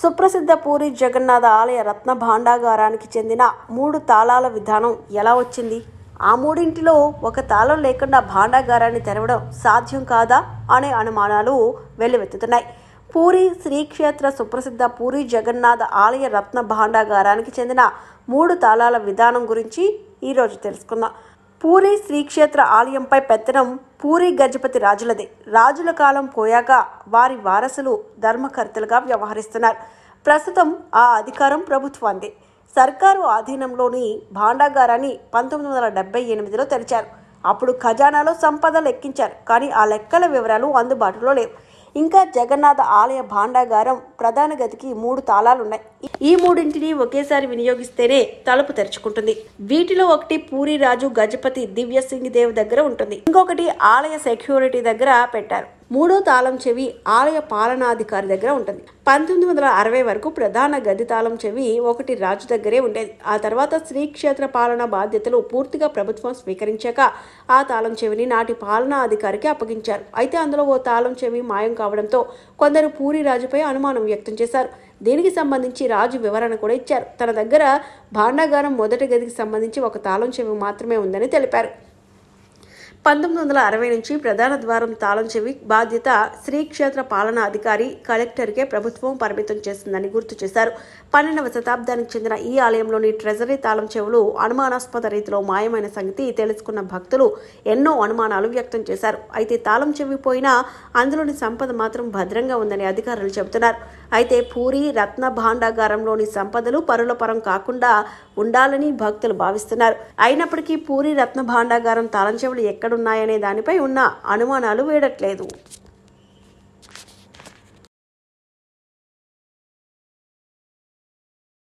సుప్రసిద్ధ పూరి జగన్నాథ ఆలయ రత్న భాండాగారానికి చెందిన మూడు తాళాల విధానం ఎలా వచ్చింది ఆ మూడింటిలో ఒక తాళం లేకుండా భాండాగారాన్ని తెరవడం సాధ్యం కాదా అనే అనుమానాలు వెల్లువెత్తుతున్నాయి పూరి శ్రీక్షేత్ర సుప్రసిద్ధ పూరి జగన్నాథ ఆలయ రత్న భాండాగారానికి చెందిన మూడు తాళాల విధానం గురించి ఈరోజు తెలుసుకుందాం పూరి శ్రీక్షేత్ర ఆలయంపై పెత్తనం పూరి గజపతి రాజులదే రాజుల కాలం పోయాక వారి వారసులు ధర్మకర్తలుగా వ్యవహరిస్తున్నారు ప్రస్తుతం ఆ అధికారం ప్రభుత్వాందే సర్కారు ఆధీనంలోని భాండాగారాన్ని పంతొమ్మిది వందల డెబ్బై ఎనిమిదిలో తెరిచారు అప్పుడు ఖజానాలో సంపద లెక్కించారు కానీ ఆ లెక్కల వివరాలు అందుబాటులో లేవు ఇంకా జగన్నాథ ఆలయ భాండాగారం ప్రధాన గదికి మూడు తాళాలు ఉన్నాయి ఈ మూడింటిని ఒకేసారి వినియోగిస్తేనే తలుపు తెరుచుకుంటుంది వీటిలో ఒకటి పూరి రాజు గజపతి దివ్య సింగ్ దేవ్ దగ్గర ఉంటుంది ఇంకొకటి ఆలయ సెక్యూరిటీ దగ్గర పెట్టారు మూడో తాళం చెవి ఆలయ పాలనాధికారి దగ్గర ఉంటుంది పంతొమ్మిది వందల అరవై వరకు ప్రధాన గది తాళం చెవి ఒకటి రాజు దగ్గరే ఉండేది ఆ తర్వాత శ్రీక్షేత్ర పాలన బాధ్యతలు పూర్తిగా ప్రభుత్వం స్వీకరించాక ఆ తాళం చెవిని నాటి పాలనా అధికారికి అప్పగించారు అయితే అందులో ఓ తాళం చెవి మాయం కావడంతో కొందరు పూరి రాజుపై అనుమానం వ్యక్తం చేశారు దీనికి సంబంధించి రాజు వివరణ కూడా ఇచ్చారు తన దగ్గర భాండాగారం మొదటి గదికి సంబంధించి ఒక తాళం చెవి మాత్రమే ఉందని తెలిపారు పంతొమ్మిది వందల అరవై నుంచి ప్రధాన ద్వారం తాళం చెవి బాధ్యత శ్రీక్షేత్ర పాలనా అధికారి కలెక్టర్కే ప్రభుత్వం పరిమితం చేసిందని గుర్తు చేశారు పన్నెండవ శతాబ్దానికి చెందిన ఈ ఆలయంలోని ట్రెజరీ తాళం చెవులు అనుమానాస్పద రీతిలో మాయమైన సంగతి తెలుసుకున్న భక్తులు ఎన్నో అనుమానాలు వ్యక్తం చేశారు అయితే తాళం చెవి పోయినా అందులోని సంపద మాత్రం భద్రంగా ఉందని అధికారులు చెబుతున్నారు అయితే పూరి రత్న భాండాగారంలోని సంపదలు పరులపరం కాకుండా ఉండాలని భక్తులు భావిస్తున్నారు అయినప్పటికీ పూరి రత్న భాండాగారం తాళం చెవులు ఎక్కడ ఎక్కడున్నాయనే దానిపై ఉన్న అనుమానాలు వీడట్లేదు